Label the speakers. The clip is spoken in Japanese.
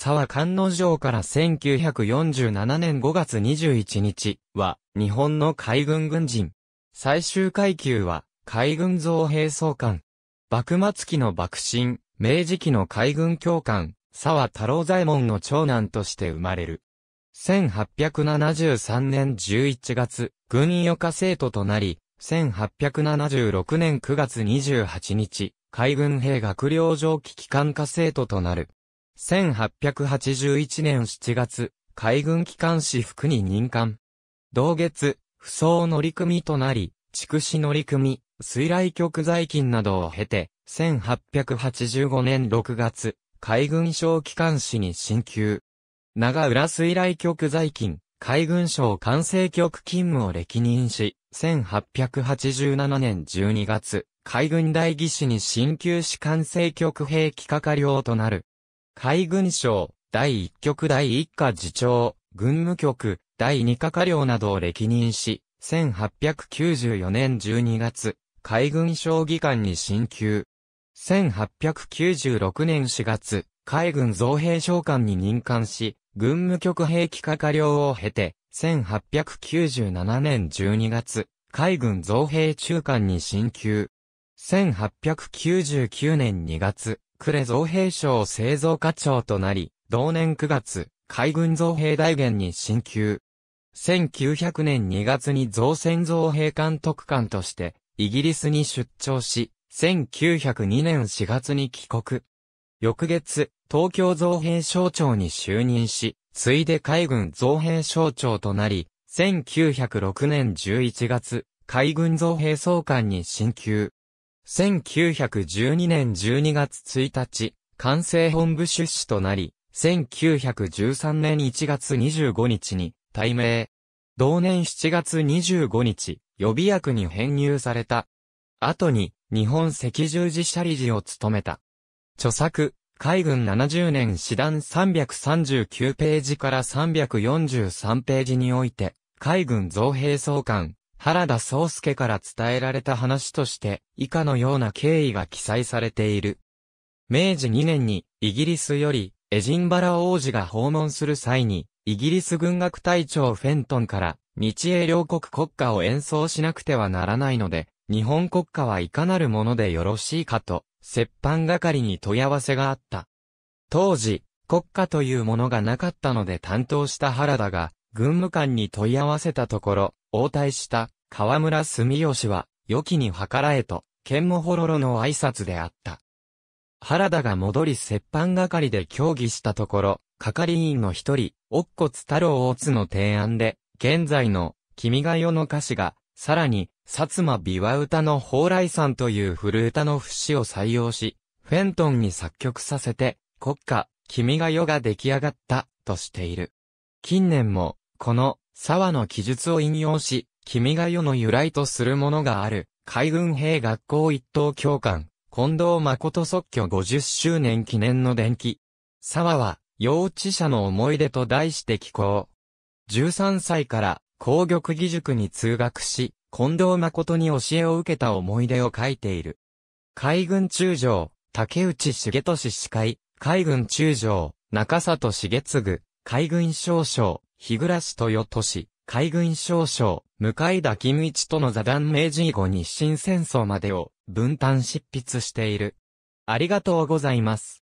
Speaker 1: 沢観音城から1947年5月21日は日本の海軍軍人。最終階級は海軍造兵総監。幕末期の幕臣、明治期の海軍教官、沢太郎左衛門の長男として生まれる。1873年11月、軍医予科生徒となり、1876年9月28日、海軍兵学寮上機機関科生徒となる。1881年7月、海軍機関士服に任官。同月、不装乗組となり、畜死乗組、水雷局在勤などを経て、1885年6月、海軍省機関士に進級。長浦水雷局在勤、海軍省管制局勤務を歴任し、1887年12月、海軍大義士に進級し管制局兵器係領となる。海軍省、第1局第1課次長、軍務局、第2課課僚などを歴任し、1894年12月、海軍省議官に進級。1896年4月、海軍造兵省官に任官し、軍務局兵器課課僚を経て、1897年12月、海軍造兵中官に進級。1899年2月、呉造兵省製造課長となり、同年9月、海軍造兵大元に進級。1900年2月に造船造兵監督官として、イギリスに出張し、1902年4月に帰国。翌月、東京造兵省庁に就任し、ついで海軍造兵省庁となり、1906年11月、海軍造兵総監に進級。1912年12月1日、完成本部出資となり、1913年1月25日に、対名。同年7月25日、予備役に編入された。後に、日本赤十字社理事を務めた。著作、海軍70年師団339ページから343ページにおいて、海軍造兵総監、原田宗介から伝えられた話として、以下のような経緯が記載されている。明治2年に、イギリスより、エジンバラ王子が訪問する際に、イギリス軍学隊長フェントンから、日英両国国歌を演奏しなくてはならないので、日本国歌はいかなるものでよろしいかと、折半係に問い合わせがあった。当時、国家というものがなかったので担当した原田が、軍務官に問い合わせたところ、応対した河村住吉は、良きに計らえと、剣もほろろの挨拶であった。原田が戻り折半係で協議したところ、係員の一人、乙骨太郎大津の提案で、現在の、君が代の歌詞が、さらに、薩摩琵琶歌の蓬莱山という古歌の節を採用し、フェントンに作曲させて、国家、君が代が出来上がった、としている。近年も、この、沢の記述を引用し、君が世の由来とするものがある、海軍兵学校一等教官、近藤誠即居50周年記念の伝記。沢は、幼稚者の思い出と題して寄稿。13歳から、工玉義塾に通学し、近藤誠に教えを受けた思い出を書いている。海軍中将、竹内重俊司会、海軍中将、中里重次、海軍少将、日暮豊俊、海軍少将、向田金一との座談明治以後日清戦争までを分担執筆している。ありがとうございます。